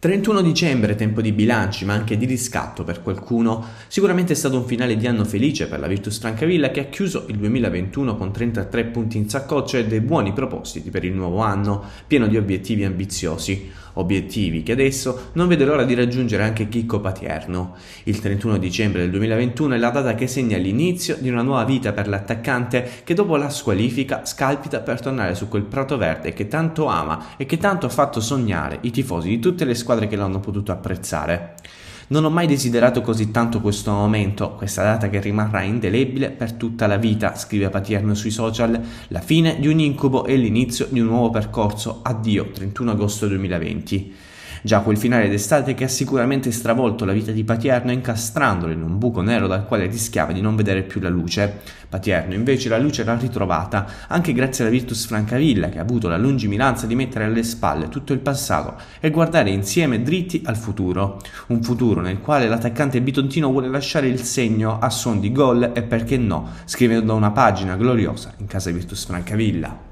31 dicembre, tempo di bilanci, ma anche di riscatto per qualcuno. Sicuramente è stato un finale di anno felice per la Virtus Francavilla che ha chiuso il 2021 con 33 punti in saccoccia e dei buoni propositi per il nuovo anno, pieno di obiettivi ambiziosi. Obiettivi che adesso non vede l'ora di raggiungere anche Chicco Paterno. Il 31 dicembre del 2021 è la data che segna l'inizio di una nuova vita per l'attaccante che dopo la squalifica scalpita per tornare su quel prato verde che tanto ama e che tanto ha fatto sognare i tifosi di tutte le squadre squadre che l'hanno potuto apprezzare. Non ho mai desiderato così tanto questo momento, questa data che rimarrà indelebile per tutta la vita, scrive Patierno sui social, la fine di un incubo e l'inizio di un nuovo percorso, addio 31 agosto 2020. Già quel finale d'estate che ha sicuramente stravolto la vita di Patierno incastrandolo in un buco nero dal quale rischiava di non vedere più la luce. Patierno invece la luce l'ha ritrovata, anche grazie alla Virtus Francavilla che ha avuto la lungimiranza di mettere alle spalle tutto il passato e guardare insieme dritti al futuro. Un futuro nel quale l'attaccante bitontino vuole lasciare il segno a son di gol e perché no, scrivendo una pagina gloriosa in casa Virtus Francavilla.